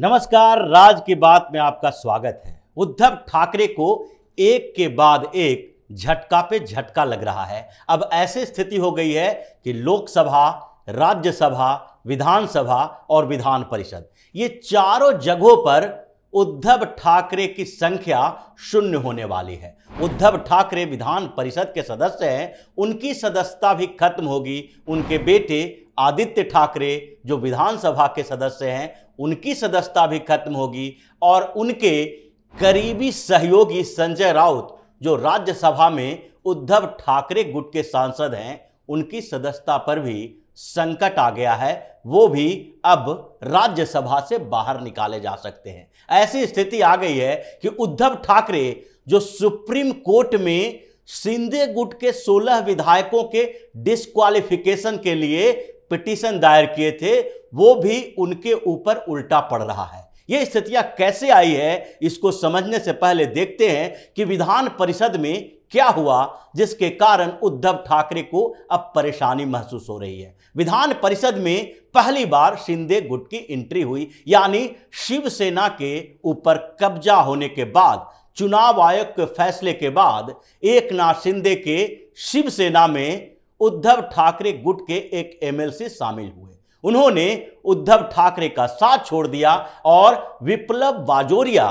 नमस्कार राज की बात में आपका स्वागत है उद्धव ठाकरे को एक के बाद एक झटका पे झटका लग रहा है अब ऐसी स्थिति हो गई है कि लोकसभा राज्यसभा विधानसभा और विधान परिषद ये चारों जगहों पर उद्धव ठाकरे की संख्या शून्य होने वाली है उद्धव ठाकरे विधान परिषद के सदस्य हैं उनकी सदस्यता भी खत्म होगी उनके बेटे आदित्य ठाकरे जो विधानसभा के सदस्य हैं उनकी सदस्यता भी खत्म होगी और उनके करीबी सहयोगी संजय राउत जो राज्यसभा में उद्धव ठाकरे गुट के सांसद हैं उनकी सदस्यता पर भी संकट आ गया है वो भी अब राज्यसभा से बाहर निकाले जा सकते हैं ऐसी स्थिति आ गई है कि उद्धव ठाकरे जो सुप्रीम कोर्ट में सिंधे गुट के 16 विधायकों के डिस्क्वालिफिकेशन के लिए पिटीशन दायर किए थे वो भी उनके ऊपर उल्टा पड़ रहा है ये स्थितियां कैसे आई है इसको समझने से पहले देखते हैं कि विधान परिषद में क्या हुआ जिसके कारण उद्धव ठाकरे को अब परेशानी महसूस हो रही है विधान परिषद में पहली बार शिंदे गुट की एंट्री हुई यानी शिवसेना के ऊपर कब्जा होने के बाद चुनाव आयोग के फैसले के बाद एक नाथ शिंदे के शिवसेना में उद्धव ठाकरे गुट के एक एमएलसी शामिल हुए उन्होंने उद्धव ठाकरे का साथ छोड़ दिया और विप्लव बाजोरिया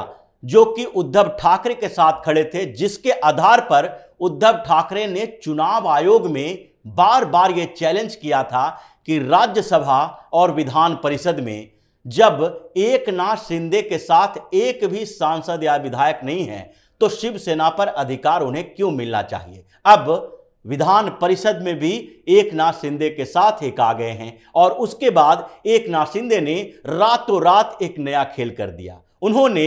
जो कि उद्धव ठाकरे के साथ खड़े थे जिसके आधार पर उद्धव ठाकरे ने चुनाव आयोग में बार बार ये चैलेंज किया था कि राज्यसभा और विधान परिषद में जब एक नाथ शिंदे के साथ एक भी सांसद या विधायक नहीं है तो शिवसेना पर अधिकार उन्हें क्यों मिलना चाहिए अब विधान परिषद में भी एक नाथ शिंदे के साथ एक आ गए हैं और उसके बाद एक नाथ शिंदे ने रातों रात एक नया खेल कर दिया उन्होंने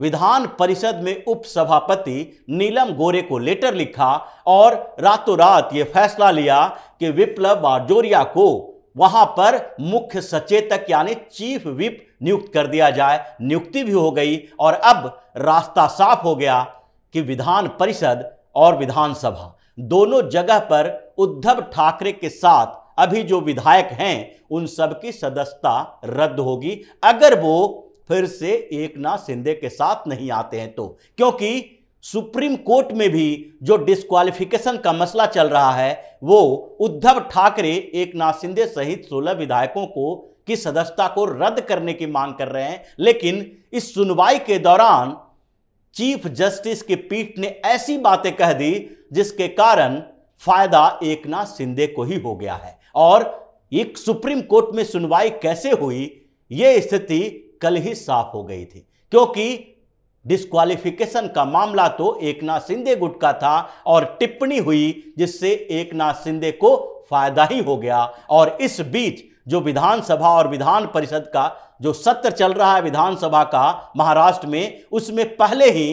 विधान परिषद में उपसभापति नीलम गोरे को लेटर लिखा और रातों रात ये फैसला लिया कि विप्लव बाजोरिया को वहां पर मुख्य सचेतक यानी चीफ विप नियुक्त कर दिया जाए नियुक्ति भी हो गई और अब रास्ता साफ हो गया कि विधान परिषद और विधानसभा दोनों जगह पर उद्धव ठाकरे के साथ अभी जो विधायक हैं उन सबकी सदस्यता रद्द होगी अगर वो फिर से एक नाथ शिंदे के साथ नहीं आते हैं तो क्योंकि सुप्रीम कोर्ट में भी जो डिस्क्वालिफिकेशन का मसला चल रहा है वो उद्धव ठाकरे एक नाथ शिंदे सहित सोलह विधायकों को की सदस्यता को रद्द करने की मांग कर रहे हैं लेकिन इस सुनवाई के दौरान चीफ जस्टिस की पीठ ने ऐसी बातें कह दी जिसके कारण फायदा एक नाथ शिंदे को ही हो गया है और एक सुप्रीम कोर्ट में सुनवाई कैसे हुई ये स्थिति कल ही साफ हो गई थी क्योंकि डिस्क्वालिफिकेशन का मामला तो एकनाथ शिंदे गुट का था और टिप्पणी हुई जिससे एकनाथ शिंदे को फायदा ही हो गया और इस बीच जो विधानसभा और विधान परिषद का जो सत्र चल रहा है विधानसभा का महाराष्ट्र में उसमें पहले ही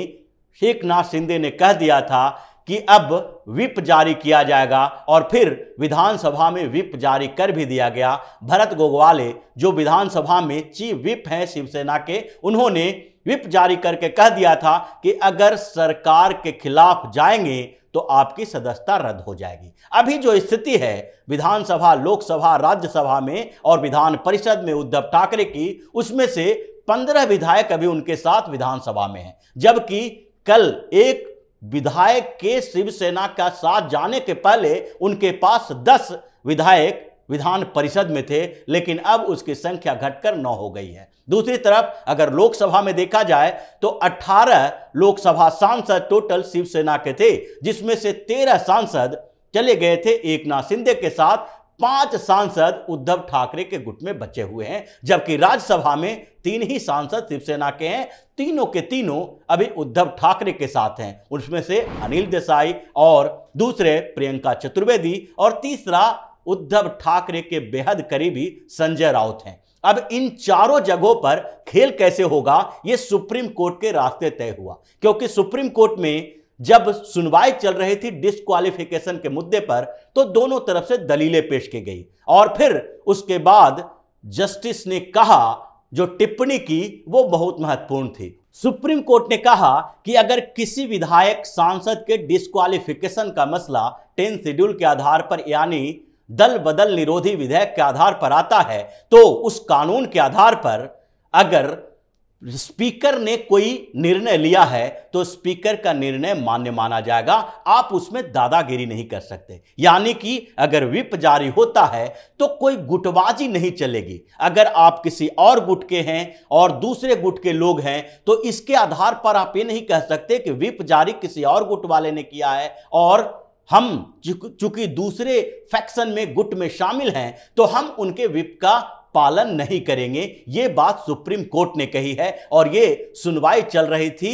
एक नाथ शिंदे ने कह दिया था कि अब विप जारी किया जाएगा और फिर विधानसभा में विप जारी कर भी दिया गया भरत गोगवाले जो विधानसभा में चीफ विप हैं शिवसेना के उन्होंने विप जारी करके कह दिया था कि अगर सरकार के खिलाफ जाएंगे तो आपकी सदस्यता रद्द हो जाएगी अभी जो स्थिति है विधानसभा लोकसभा राज्यसभा में और विधान परिषद में उद्धव ठाकरे की उसमें से पंद्रह विधायक अभी उनके साथ विधानसभा में हैं जबकि कल एक विधायक के शिवसेना का साथ जाने के पहले उनके पास दस विधायक विधान परिषद में थे लेकिन अब उसकी संख्या घटकर नौ हो गई है दूसरी तरफ अगर लोकसभा में देखा जाए तो 18 लोकसभा सांसद टोटल शिवसेना के थे जिसमें से 13 सांसद चले गए थे एकनाथ शिंदे के साथ पांच सांसद उद्धव ठाकरे के गुट में बचे हुए हैं जबकि राज्यसभा में तीन ही सांसद शिवसेना के हैं तीनों के तीनों अभी उद्धव ठाकरे के साथ हैं उसमें से अनिल देसाई और दूसरे प्रियंका चतुर्वेदी और तीसरा उद्धव ठाकरे के बेहद करीबी संजय राउत हैं अब इन चारों जगहों पर खेल कैसे होगा यह सुप्रीम कोर्ट के रास्ते तय हुआ क्योंकि सुप्रीम कोर्ट में जब सुनवाई चल रही थी डिस्कालिफिकेशन के मुद्दे पर तो दोनों तरफ से दलीलें पेश की गई और फिर उसके बाद जस्टिस ने कहा जो टिप्पणी की वो बहुत महत्वपूर्ण थी सुप्रीम कोर्ट ने कहा कि अगर किसी विधायक सांसद के डिस्क्वालिफिकेशन का मसला टेन शेड्यूल के आधार पर यानी दल बदल निरोधी विधेयक के आधार पर आता है तो उस कानून के आधार पर अगर स्पीकर ने कोई निर्णय लिया है तो स्पीकर का निर्णय मान्य माना जाएगा आप उसमें दादागिरी नहीं कर सकते यानी कि अगर विप जारी होता है तो कोई गुटबाजी नहीं चलेगी अगर आप किसी और गुट के हैं और दूसरे गुट के लोग हैं तो इसके आधार पर आप ये नहीं कह सकते कि विप जारी किसी और गुट वाले ने किया है और हम चूंकि दूसरे फैक्शन में गुट में शामिल हैं तो हम उनके विप का पालन नहीं करेंगे ये बात सुप्रीम कोर्ट ने कही है और ये सुनवाई चल रही थी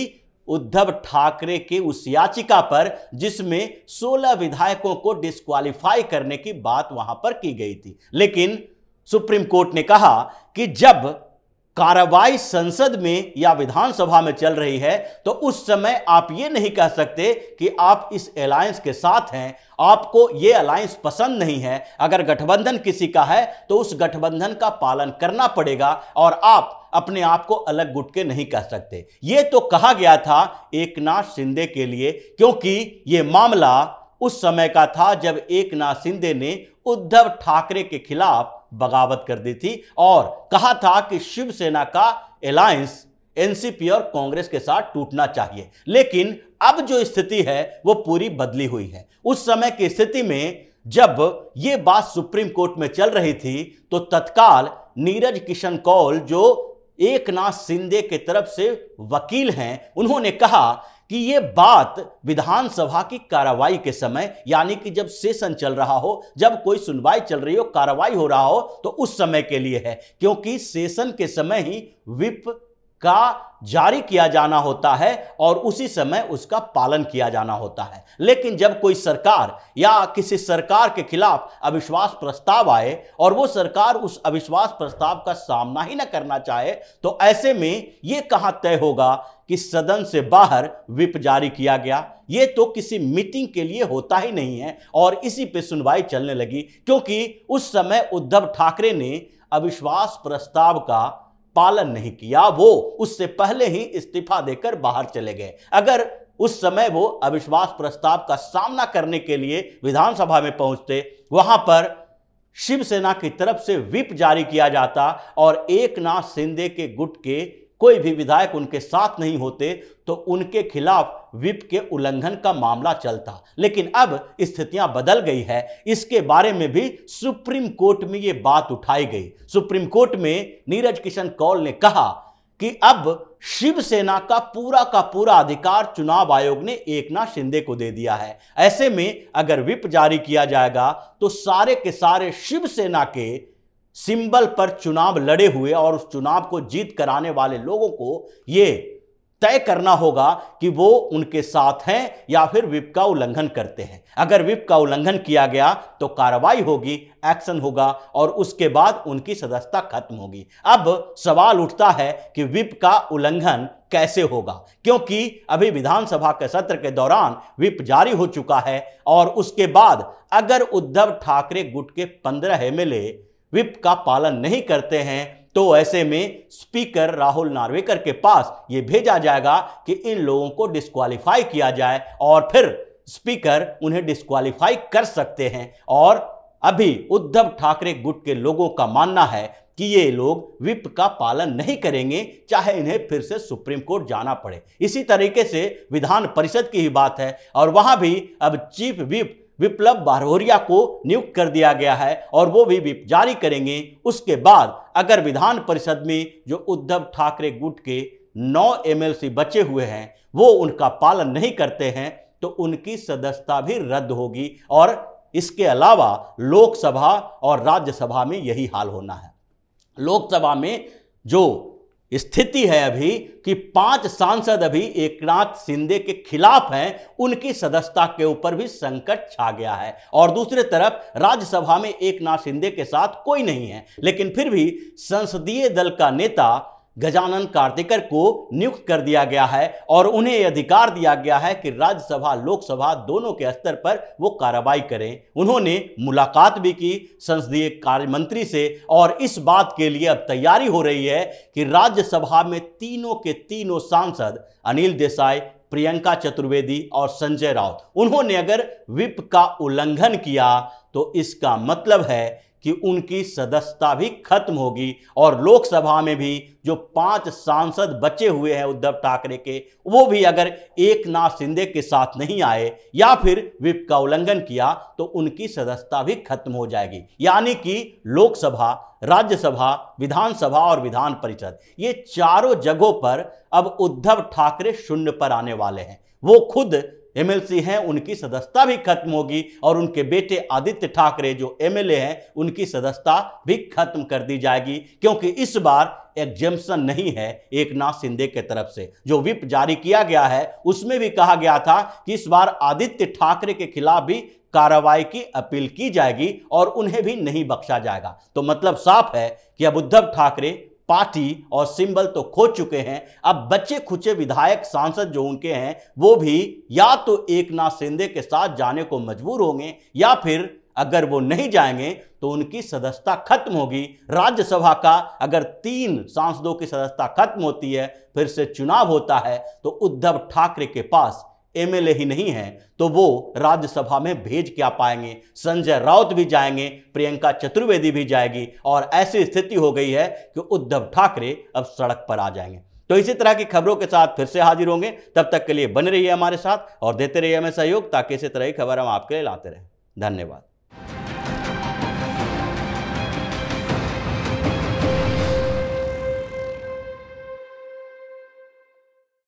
उद्धव ठाकरे के उस याचिका पर जिसमें 16 विधायकों को डिस्क्वालीफाई करने की बात वहां पर की गई थी लेकिन सुप्रीम कोर्ट ने कहा कि जब कार्रवाई संसद में या विधानसभा में चल रही है तो उस समय आप ये नहीं कह सकते कि आप इस अलायंस के साथ हैं आपको ये अलायंस पसंद नहीं है अगर गठबंधन किसी का है तो उस गठबंधन का पालन करना पड़ेगा और आप अपने आप को अलग गुट के नहीं कह सकते ये तो कहा गया था एक नाथ शिंदे के लिए क्योंकि ये मामला उस समय का था जब एक नाथ शिंदे ने उद्धव ठाकरे के खिलाफ बगावत कर दी थी और कहा था कि शिवसेना का अलायंस एनसीपी और कांग्रेस के साथ टूटना चाहिए लेकिन अब जो स्थिति है वो पूरी बदली हुई है उस समय की स्थिति में जब ये बात सुप्रीम कोर्ट में चल रही थी तो तत्काल नीरज किशन कौल जो एक नाथ सिंधे के तरफ से वकील हैं उन्होंने कहा कि ये बात विधानसभा की कार्रवाई के समय यानी कि जब सेशन चल रहा हो जब कोई सुनवाई चल रही हो कार्रवाई हो रहा हो तो उस समय के लिए है क्योंकि सेशन के समय ही विप का जारी किया जाना होता है और उसी समय उसका पालन किया जाना होता है लेकिन जब कोई सरकार या किसी सरकार के खिलाफ अविश्वास प्रस्ताव आए और वो सरकार उस अविश्वास प्रस्ताव का सामना ही न करना चाहे तो ऐसे में ये कहाँ तय होगा कि सदन से बाहर विप जारी किया गया ये तो किसी मीटिंग के लिए होता ही नहीं है और इसी पे सुनवाई चलने लगी क्योंकि उस समय उद्धव ठाकरे ने अविश्वास प्रस्ताव का पालन नहीं किया वो उससे पहले ही इस्तीफा देकर बाहर चले गए अगर उस समय वो अविश्वास प्रस्ताव का सामना करने के लिए विधानसभा में पहुंचते वहां पर शिवसेना की तरफ से विप जारी किया जाता और एक नाथ शिंदे के गुट के कोई भी विधायक उनके साथ नहीं होते तो उनके खिलाफ विप के उल्लंघन का मामला चलता लेकिन अब स्थितियां बदल गई है इसके बारे में भी सुप्रीम कोर्ट में ये बात उठाई गई सुप्रीम कोर्ट में नीरज किशन कौल ने कहा कि अब शिवसेना का पूरा का पूरा अधिकार चुनाव आयोग ने एकनाथ शिंदे को दे दिया है ऐसे में अगर विप जारी किया जाएगा तो सारे के सारे शिवसेना के सिंबल पर चुनाव लड़े हुए और उस चुनाव को जीत कराने वाले लोगों को ये तय करना होगा कि वो उनके साथ हैं या फिर विप का उल्लंघन करते हैं अगर विप का उल्लंघन किया गया तो कार्रवाई होगी एक्शन होगा और उसके बाद उनकी सदस्यता खत्म होगी अब सवाल उठता है कि विप का उल्लंघन कैसे होगा क्योंकि अभी विधानसभा के सत्र के दौरान विप जारी हो चुका है और उसके बाद अगर उद्धव ठाकरे गुट के पंद्रह एम विप का पालन नहीं करते हैं तो ऐसे में स्पीकर राहुल नार्वेकर के पास ये भेजा जाएगा कि इन लोगों को डिस्क्वालीफाई किया जाए और फिर स्पीकर उन्हें डिस्qualify कर सकते हैं और अभी उद्धव ठाकरे गुट के लोगों का मानना है कि ये लोग विप का पालन नहीं करेंगे चाहे इन्हें फिर से सुप्रीम कोर्ट जाना पड़े इसी तरीके से विधान परिषद की ही बात है और वहाँ भी अब चीफ विप विप्लव बारोरिया को नियुक्त कर दिया गया है और वो भी जारी करेंगे उसके बाद अगर विधान परिषद में जो उद्धव ठाकरे गुट के नौ एमएलसी बचे हुए हैं वो उनका पालन नहीं करते हैं तो उनकी सदस्यता भी रद्द होगी और इसके अलावा लोकसभा और राज्यसभा में यही हाल होना है लोकसभा में जो स्थिति है अभी कि पांच सांसद अभी एकनाथ शिंदे के खिलाफ हैं उनकी सदस्यता के ऊपर भी संकट छा गया है और दूसरे तरफ राज्यसभा में एकनाथ शिंदे के साथ कोई नहीं है लेकिन फिर भी संसदीय दल का नेता गजानन कार्तिकर को नियुक्त कर दिया गया है और उन्हें अधिकार दिया गया है कि राज्यसभा लोकसभा दोनों के स्तर पर वो कार्रवाई करें उन्होंने मुलाकात भी की संसदीय कार्य मंत्री से और इस बात के लिए अब तैयारी हो रही है कि राज्यसभा में तीनों के तीनों सांसद अनिल देसाई प्रियंका चतुर्वेदी और संजय राउत उन्होंने अगर विप का उल्लंघन किया तो इसका मतलब है कि उनकी सदस्यता भी खत्म होगी और लोकसभा में भी जो पांच सांसद बचे हुए हैं उद्धव ठाकरे के वो भी अगर एक नाथ शिंदे के साथ नहीं आए या फिर विप का उल्लंघन किया तो उनकी सदस्यता भी खत्म हो जाएगी यानी कि लोकसभा राज्यसभा विधानसभा और विधान परिषद ये चारों जगहों पर अब उद्धव ठाकरे शून्य पर आने वाले हैं वो खुद एमएलसी हैं उनकी सदस्यता भी खत्म होगी और उनके बेटे आदित्य ठाकरे जो एमएलए हैं उनकी सदस्यता भी खत्म कर दी जाएगी क्योंकि इस बार एग्जेम्पन नहीं है एक नाथ सिंधे के तरफ से जो विप जारी किया गया है उसमें भी कहा गया था कि इस बार आदित्य ठाकरे के खिलाफ भी कार्रवाई की अपील की जाएगी और उन्हें भी नहीं बख्शा जाएगा तो मतलब साफ है कि अब उद्धव ठाकरे पार्टी और सिंबल तो खो चुके हैं अब बच्चे खुचे विधायक सांसद जो उनके हैं वो भी या तो एक नाथ शिंदे के साथ जाने को मजबूर होंगे या फिर अगर वो नहीं जाएंगे तो उनकी सदस्यता खत्म होगी राज्यसभा का अगर तीन सांसदों की सदस्यता खत्म होती है फिर से चुनाव होता है तो उद्धव ठाकरे के पास एमएलए ही नहीं है तो वो राज्यसभा में भेज क्या पाएंगे संजय राउत भी जाएंगे प्रियंका चतुर्वेदी भी जाएगी और ऐसी स्थिति हो गई है कि उद्धव ठाकरे अब सड़क पर आ जाएंगे तो इसी तरह की खबरों के साथ फिर से हाजिर होंगे तब तक के लिए बने रहिए हमारे साथ और देते रहिए हमें सहयोग ताकि इसी तरह की खबर हम आपके लिए लाते रहें धन्यवाद